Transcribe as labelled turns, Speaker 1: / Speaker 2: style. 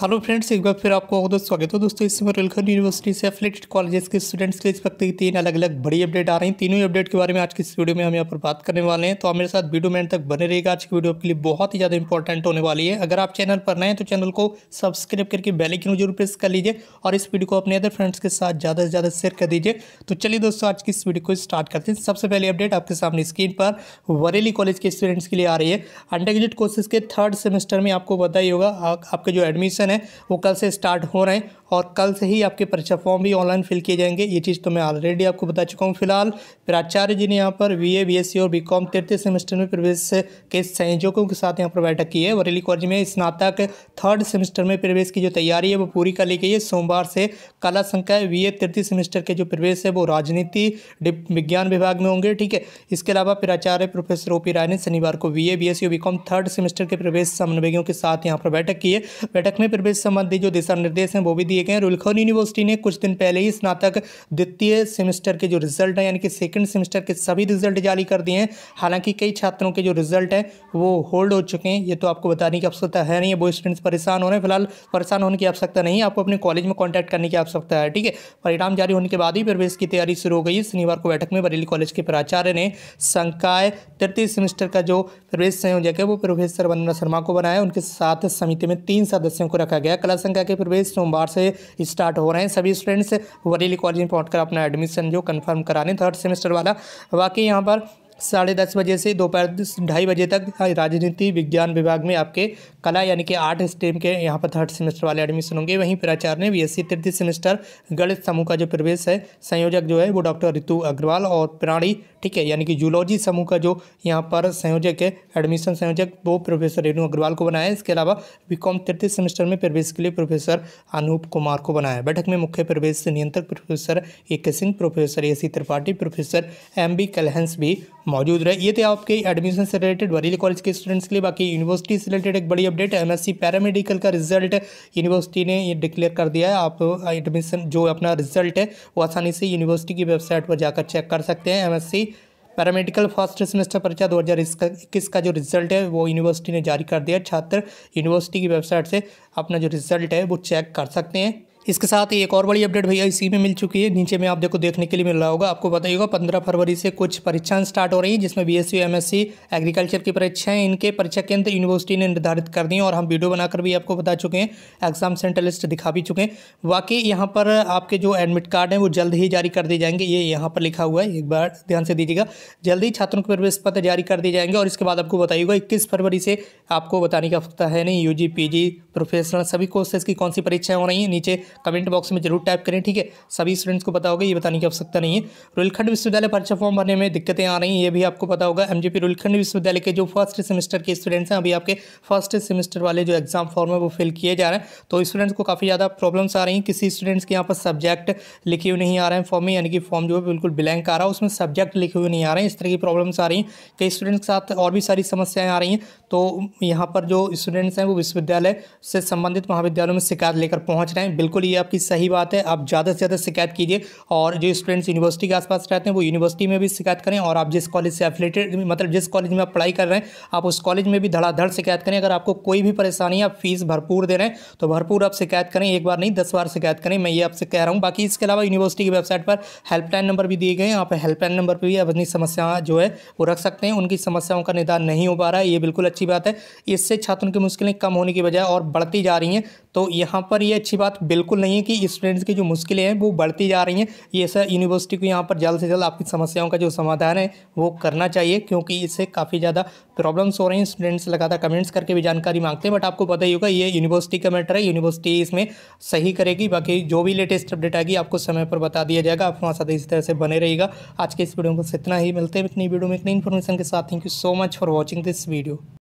Speaker 1: hello friends एक बार फिर आपको दोस्त स्वागत हो दोस्तों इस समय रुलखन यूनिवर्सिटी से एफिलेटेड कॉलेजेस के स्टूडेंट्स के इस वक्त की तीन अलग अलग बड़ी अपडेट आ रही हैं तीनों ही अपडेट के बारे में आज की इस वीडियो में हम यहाँ पर बात करने वाले हैं तो आप मेरे साथ वीडियो में तक बने रहेगा आज की वीडियो आपके लिए बहुत ही ज़्यादा इंपॉर्टेंट होने वाली है अगर आप चैनल पर नए तो चैनल को सब्सक्राइब करके बेलाइकिन जरूर प्रेस कर लीजिए और इस वीडियो को अपने अदर फ्रेंड्स के साथ ज़्यादा से ज़्यादा शेयर कर दीजिए तो चलिए दोस्तों आज की इस वीडियो को स्टार्ट करते हैं सबसे पहले अपडेट आपके सामने स्क्रीन पर वरेली कॉलेज के स्टूडेंट्स के लिए आ रही है अंडर ग्रेजुएट कोर्सेज के थर्ड सेमेस्टर में आपको बताइए होगा आपके जो एडमिशन सेशन है वो कल से स्टार्ट हो रहे हैं और कल से ही आपके परीक्षा फॉर्म भी ऑनलाइन फिल किए जाएंगे ये चीज़ तो मैं ऑलरेडी आपको बता चुका हूँ फिलहाल प्राचार्य जी ने यहाँ पर B A B S C और बी कॉम तृतीय सेमेस्टर में प्रवेश के संयोजकों के साथ यहाँ पर बैठक की है वरेली कॉलेज में स्नातक थर्ड सेमेस्टर में प्रवेश की जो तैयारी है वो पूरी कर ली गई है सोमवार से कला संकाय बी ए तृतीय सेमेस्टर के जो प्रवेश है वो राजनीति विज्ञान विभाग में होंगे ठीक है इसके अलावा प्राचार्य प्रोफेसर ओ पी राय ने शनिवार को B A B S C और बी कॉम थर्ड सेमेस्टर के प्रवेश समन्वयों के साथ यहाँ पर बैठक की है बैठक में प्रवेश संबंधी जो दिशा निर्देश हैं वो भी दिए दिए गए हैं रुलखौर यूनिवर्सिटी ने कुछ दिन पहले ही स्नातक द्वितीय सेमेस्टर के जो रिजल्ट हैं यानी कि सेकंड सेमेस्टर के सभी रिजल्ट जारी कर दिए हैं हालांकि कई छात्रों के जो रिजल्ट हैं वो होल्ड हो चुके हैं ये तो आपको बताने की आवश्यकता है नहीं है वो स्टूडेंट्स परेशान हो रहे हैं फिलहाल परेशान होने की आवश्यकता नहीं है आपको अपने कॉलेज में कॉन्टैक्ट करने की आवश्यकता है ठीक है परिणाम जारी होने के बाद ही प्रवेश की तैयारी शुरू हो गई शनिवार को बैठक में बरेली कॉलेज के प्राचार्य ने संकाय तृतीय सेमेस्टर का जो प्रवेश संयोजक है वो प्रोफेसर वंदना शर्मा को बनाया उनके साथ समिति में तीन सदस्यों को रखा गया कला संख्या के प्रवेश सोमवार से स्टार्ट हो रहे हैं सभी स्टूडेंट्स वरेली कॉलेज में पहुँच अपना एडमिशन जो कन्फर्म करा लें थर्ड सेमेस्टर वाला बाकी यहाँ पर साढ़े दस बजे से दोपहर ढाई बजे तक राजनीति विज्ञान विभाग में आपके कला यानी कि आर्ट स्ट्रीम के यहाँ पर थर्ड सेमेस्टर वाले एडमिशन होंगे वहीं प्राचार्य ने बीएससी तृतीय सेमेस्टर गणित समूह का जो प्रवेश है संयोजक जो है वो डॉक्टर ऋतु अग्रवाल और प्राणी ठीक है यानी कि जूलॉजी समूह का जो यहाँ पर संयोजक है एडमिशन संयोजक वो प्रोफेसर रेणु अग्रवाल को बनाया है इसके अलावा बीकॉम तृतीय सेमेस्टर में प्रवेश के लिए प्रोफेसर अनूप कुमार को बनाया बैठक में मुख्य प्रवेश नियंत्रक professor A K Singh professor A C Tripathi professor M B Kalhans भी मौजूद रहे ये थे आपके एडमिशन से रिलेटेड बरेली कॉलेज के स्टूडेंट्स के लिए बाकी यूनिवर्सिटी से रिलेटेड एक बड़ी अपडेट एम एस पैरामेडिकल का रिजल्ट यूनिवर्सिटी ने ये डिक्लेयर कर दिया है आप एडमिशन जो अपना रिजल्ट है वो आसानी से यूनिवर्सिटी की वेबसाइट पर जाकर चेक कर सकते हैं एम पैरामेडिकल फर्स्ट सेमेस्टर परीक्षा दो हज़ार इक्कीस का जो रिजल्ट है वो यूनिवर्सिटी ने जारी कर दिया छात्र यूनिवर्सिटी की वेबसाइट से अपना जो रिजल्ट है वो चेक कर सकते हैं इसके साथ ही एक और बड़ी अपडेट भैया इसी में मिल चुकी है नीचे में आप देखो देखने के लिए मिल रहा होगा आपको बताइएगा पंद्रह फरवरी से कुछ परीक्षाएं स्टार्ट हो रही हैं जिसमें बीएससी एमएससी एग्रीकल्चर की परीक्षाएं इनके परीक्षा केंद्र यूनिवर्सिटी ने निर्धारित कर दी हैं और हम वीडियो बनाकर भी आपको बता चुके हैं एग्जाम सेंटर लिस्ट दिखा भी चुके हैं वाकई यहाँ पर आपके जो एडमिट कार्ड हैं वो जल्द ही जारी कर दिए जाएंगे ये यहाँ पर लिखा हुआ है एक बार ध्यान से दीजिएगा जल्द ही छात्रों के प्रवेश पत्र जारी कर दिए जाएंगे और इसके बाद आपको बताइएगा इक्कीस फरवरी से आपको बताने का हफ्ता है नहीं यू जी प्रोफेशनल सभी कोर्सेज की कौन सी परीक्षाएँ हो रही हैं नीचे कमेंट बॉक्स में जरूर टाइप करें ठीक है सभी स्टूडेंट्स को पता होगा ये बताने की आवश्यकता नहीं है रुलखंड विश्वविद्यालय परीक्षा फॉर्म भरने में दिक्कतें आ रही हैं ये भी आपको पता होगा एम रुलखंड विश्वविद्यालय के जो फर्स्ट सेमेस्टर के स्टूडेंट्स हैं अभी आपके फर्स्ट सेमेस्टर वाले जो एग्जाम फॉर्म है वो फिल किए जा रहे हैं तो स्टूडेंट्स को काफ़ी ज़्यादा प्रॉब्लम्स आ रही हैं किसी स्टूडेंट्स के यहाँ पर सब्जेक्ट लिखे हुए नहीं आ रहे हैं फॉर्म में यानी कि फॉर्म जो है बिल्कुल ब्लैंक आ रहा है उसमें सब्जेक्ट लिखे हुए नहीं आ रहे हैं इस तरह की प्रॉब्लम्स आ रही हैं कई स्टूडेंट्स के साथ और भी सारी समस्याएं आ रही हैं तो यहाँ पर जो स्टूडेंट्स हैं वो विश्वविद्यालय से संबंधित महाविद्यालयों में शिकायत लेकर पहुँच रहे हैं बिल्कुल बिल्कुल ये आपकी सही बात है आप ज़्यादा से ज़्यादा शिकायत कीजिए और जो स्टूडेंट्स यूनिवर्सिटी के आसपास रहते हैं वो यूनिवर्सिटी में भी शिकायत करें और आप जिस कॉलेज से एफिलेटेड मतलब जिस कॉलेज में आप पढ़ाई कर रहे हैं आप उस कॉलेज में भी धड़ाधड़ शिकायत करें अगर आपको कोई भी परेशानी आप फीस भरपूर दे रहे हैं तो भरपूर आप शिकायत करें एक बार नहीं दस बार शिकायत करें मैं ये आपसे कह रहा हूँ बाकी इसके अलावा यूनिवर्सिटी की वेबसाइट पर हेल्पलाइन नंबर भी दिए गए हैं आप हेल्पलाइन नंबर पर भी अपनी समस्या जो है वो रख सकते हैं उनकी समस्याओं का निदान नहीं हो पा रहा है ये बिल्कुल अच्छी बात है इससे छात्रों की मुश्किलें कम होने की बजाय और बढ़ती जा रही हैं तो यहाँ पर ये अच्छी बात बिल्कुल नहीं है कि स्टूडेंट्स की जो मुश्किलें हैं वो बढ़ती जा रही हैं ये सर यूनिवर्सिटी को यहाँ पर जल्द से जल्द आपकी समस्याओं का जो समाधान है वो करना चाहिए क्योंकि इससे काफ़ी ज़्यादा प्रॉब्लम्स हो रही हैं स्टूडेंट्स लगातार कमेंट्स करके भी जानकारी मांगते हैं बट आपको पता ही होगा ये यूनिवर्सिटी का मैटर है यूनिवर्सिटी इसमें सही करेगी बाकी जो भी लेटेस्ट अपडेट आएगी आपको समय पर बता दिया जाएगा आप हमारे साथ इसी तरह से बने रहेगा आज के इस वीडियो को इतना ही मिलते हैं इतनी वीडियो में इतनी इन्फॉर्मेशन के साथ thank you so much for watching this video